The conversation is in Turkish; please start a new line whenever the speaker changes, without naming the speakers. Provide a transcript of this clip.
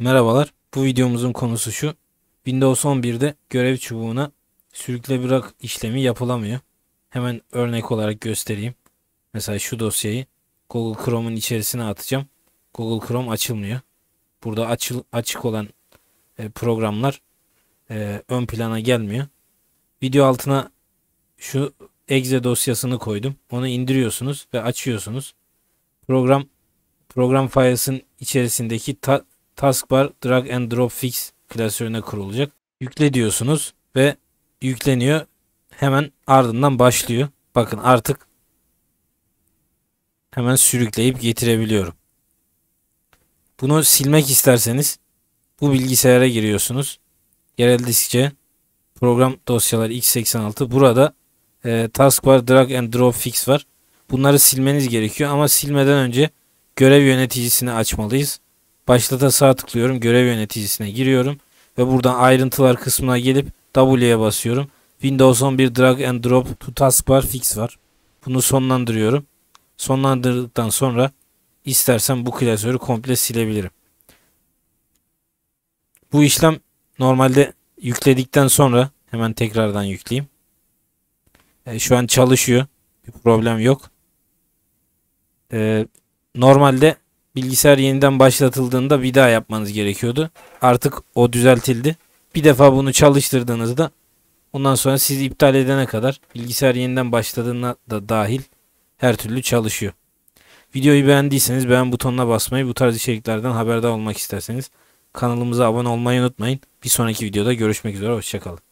Merhabalar. Bu videomuzun konusu şu. Windows 11'de görev çubuğuna sürükle bırak işlemi yapılamıyor. Hemen örnek olarak göstereyim. Mesela şu dosyayı Google Chrome'un içerisine atacağım. Google Chrome açılmıyor. Burada açıl, açık olan e, programlar e, ön plana gelmiyor. Video altına şu exe dosyasını koydum. Onu indiriyorsunuz ve açıyorsunuz. Program program faylsın içerisindeki ta, taskbar drag and drop fix klasörüne kurulacak. Yükle diyorsunuz ve yükleniyor. Hemen ardından başlıyor. Bakın artık hemen sürükleyip getirebiliyorum. Bunu silmek isterseniz bu bilgisayara giriyorsunuz. Yerel diskçe program dosyaları x86 burada e, taskbar drag and drop fix var. Bunları silmeniz gerekiyor ama silmeden önce görev yöneticisini açmalıyız. Başlata sağ tıklıyorum. Görev yöneticisine giriyorum. Ve buradan ayrıntılar kısmına gelip W'ye basıyorum. Windows 11 drag and drop to taskbar fix var. Bunu sonlandırıyorum. Sonlandırdıktan sonra istersen bu klasörü komple silebilirim. Bu işlem normalde yükledikten sonra hemen tekrardan yükleyeyim. E, şu an çalışıyor. Bir problem yok. E, normalde bilgisayar yeniden başlatıldığında bir daha yapmanız gerekiyordu. Artık o düzeltildi. Bir defa bunu çalıştırdığınızda ondan sonra siz iptal edene kadar bilgisayar yeniden başladığına da dahil her türlü çalışıyor. Videoyu beğendiyseniz beğen butonuna basmayı, bu tarz içeriklerden haberdar olmak isterseniz kanalımıza abone olmayı unutmayın. Bir sonraki videoda görüşmek üzere, hoşçakalın.